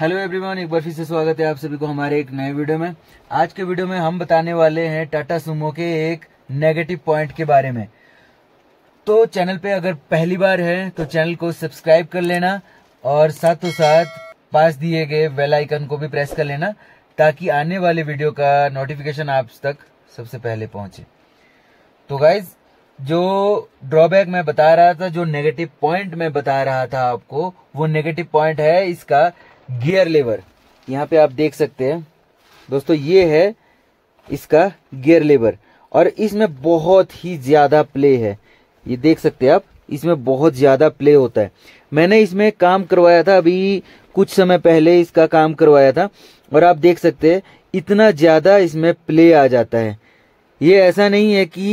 Hello everyone एक बार फिर से स्वागत है आप सभी को हमारे एक नए वीडियो में आज के वीडियो में हम बताने वाले हैं टाटा सुमो के एक नेगेटिव पॉइंट के बारे में तो चैनल पे अगर पहली बार है तो चैनल को सब्सक्राइब कर लेना और साथों साथ पास दिए गए बेल आइकन को भी प्रेस कर लेना ताकि आने वाले वीडियो का नोटिफिकेशन आप तक सबसे पहले पहुंचे तो गाइज जो ड्रॉबैक मैं बता रहा था जो नेगेटिव पॉइंट मैं बता रहा था आपको वो नेगेटिव पॉइंट है इसका गियर लेवर यहाँ पे आप देख सकते हैं दोस्तों ये है इसका गियर लेवर और इसमें बहुत ही ज़्यादा प्ले है ये देख सकते हैं आप इसमें बहुत ज़्यादा प्ले होता है मैंने इसमें काम करवाया था अभी कुछ समय पहले इसका काम करवाया था और आप देख सकते हैं इतना ज़्यादा इसमें प्ले आ जाता है ये ऐसा नहीं है कि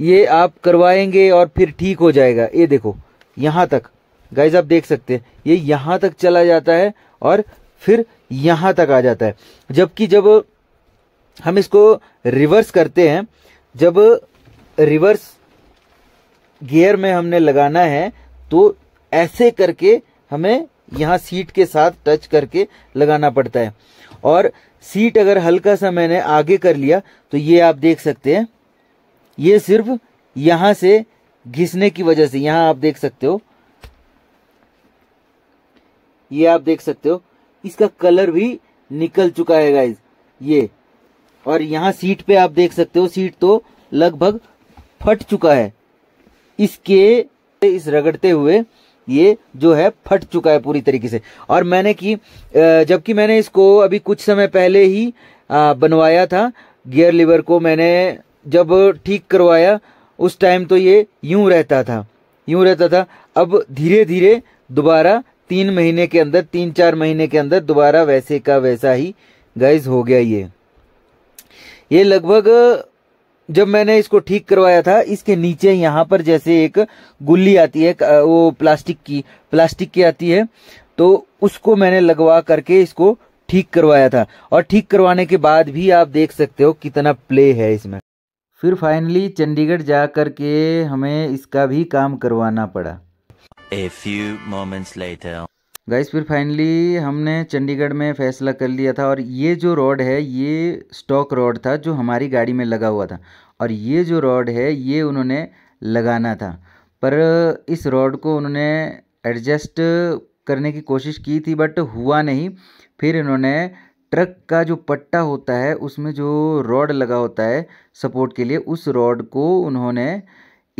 ये आप करवाएंगे और फिर ठीक हो जाएगा ये देखो यहां तक गाइज आप देख सकते हैं ये यहाँ तक चला जाता है और फिर यहाँ तक आ जाता है जबकि जब हम इसको रिवर्स करते हैं जब रिवर्स गियर में हमने लगाना है तो ऐसे करके हमें यहाँ सीट के साथ टच करके लगाना पड़ता है और सीट अगर हल्का सा मैंने आगे कर लिया तो ये आप देख सकते हैं ये सिर्फ यहाँ से घिसने की वजह से यहाँ आप देख सकते हो ये आप देख सकते हो इसका कलर भी निकल चुका है गाइज ये और यहाँ सीट पे आप देख सकते हो सीट तो लगभग फट चुका है इसके इस रगड़ते हुए ये जो है फट चुका है पूरी तरीके से और मैंने की जबकि मैंने इसको अभी कुछ समय पहले ही बनवाया था गियर लीवर को मैंने जब ठीक करवाया उस टाइम तो ये यूं रहता था यूं रहता था अब धीरे धीरे दोबारा तीन महीने के अंदर तीन चार महीने के अंदर दोबारा वैसे का वैसा ही गैस हो गया ये ये लगभग जब मैंने इसको ठीक करवाया था इसके नीचे यहाँ पर जैसे एक गुल्ली आती है वो प्लास्टिक की प्लास्टिक की आती है तो उसको मैंने लगवा करके इसको ठीक करवाया था और ठीक करवाने के बाद भी आप देख सकते हो कितना प्ले है इसमें फिर फाइनली चंडीगढ़ जा के हमें इसका भी काम करवाना पड़ा A few moments later. Guys फिर फाइनली हमने चंडीगढ़ में फैसला कर लिया था और ये जो रॉड है ये स्टॉक रॉड था जो हमारी गाड़ी में लगा हुआ था और ये जो रॉड है ये उन्होंने लगाना था पर इस रॉड को उन्होंने एडजस्ट करने की कोशिश की थी बट हुआ नहीं फिर इन्होंने ट्रक का जो पट्टा होता है उसमें जो रॉड लगा होता है सपोर्ट के लिए उस रॉड को उन्होंने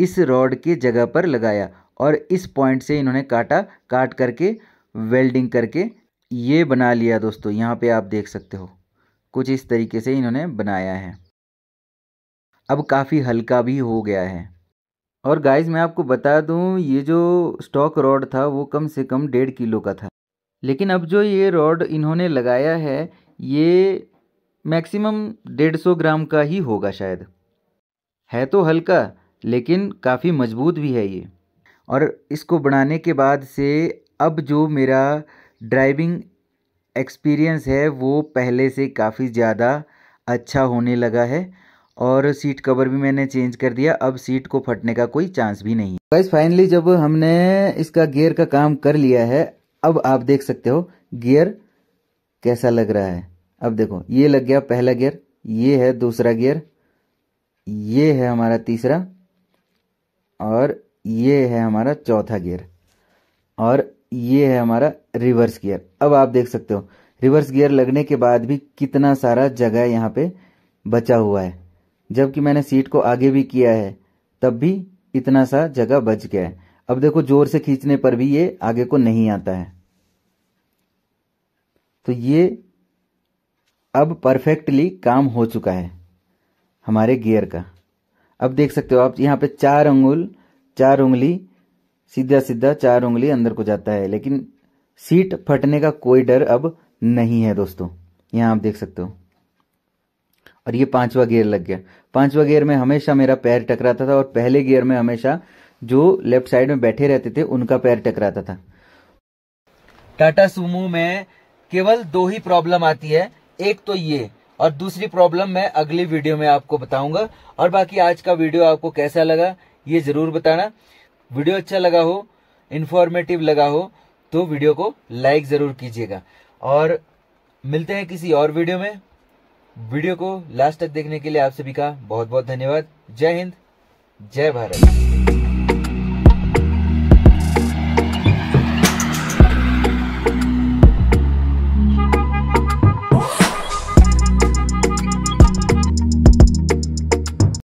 इस रॉड की जगह पर लगाया और इस पॉइंट से इन्होंने काटा काट करके वेल्डिंग करके ये बना लिया दोस्तों यहाँ पे आप देख सकते हो कुछ इस तरीके से इन्होंने बनाया है अब काफ़ी हल्का भी हो गया है और गाइस मैं आपको बता दूँ ये जो स्टॉक रॉड था वो कम से कम डेढ़ किलो का था लेकिन अब जो ये रॉड इन्होंने लगाया है ये मैक्सिमम डेढ़ सौ ग्राम का ही होगा शायद है तो हल्का लेकिन काफ़ी मजबूत भी है ये और इसको बनाने के बाद से अब जो मेरा ड्राइविंग एक्सपीरियंस है वो पहले से काफ़ी ज़्यादा अच्छा होने लगा है और सीट कवर भी मैंने चेंज कर दिया अब सीट को फटने का कोई चांस भी नहीं बस फाइनली जब हमने इसका गियर का काम कर लिया है अब आप देख सकते हो गियर कैसा लग रहा है अब देखो ये लग गया पहला गियर ये है दूसरा गियर ये है हमारा तीसरा और ये है हमारा चौथा गियर और ये है हमारा रिवर्स गियर अब आप देख सकते हो रिवर्स गियर लगने के बाद भी कितना सारा जगह यहाँ पे बचा हुआ है जबकि मैंने सीट को आगे भी किया है तब भी इतना सा जगह बच गया है अब देखो जोर से खींचने पर भी ये आगे को नहीं आता है तो ये अब परफेक्टली काम हो चुका है हमारे गियर का अब देख सकते हो आप यहाँ पे चार अंगुल चार उंगली सीधा सीधा चार उंगली अंदर को जाता है लेकिन सीट फटने का कोई डर अब नहीं है दोस्तों यहां आप देख सकते हो और ये पांचवा गियर लग गया पांचवा गियर में हमेशा मेरा पैर टकराता था और पहले गियर में हमेशा जो लेफ्ट साइड में बैठे रहते थे उनका पैर टकराता था टाटा सुमो में केवल दो ही प्रॉब्लम आती है एक तो ये और दूसरी प्रॉब्लम मैं अगली वीडियो में आपको बताऊंगा और बाकी आज का वीडियो आपको कैसा लगा ये जरूर बताना वीडियो अच्छा लगा हो इन्फॉर्मेटिव लगा हो तो वीडियो को लाइक जरूर कीजिएगा और मिलते हैं किसी और वीडियो में वीडियो को लास्ट तक देखने के लिए आप सभी का बहुत बहुत धन्यवाद जय हिंद जय भारत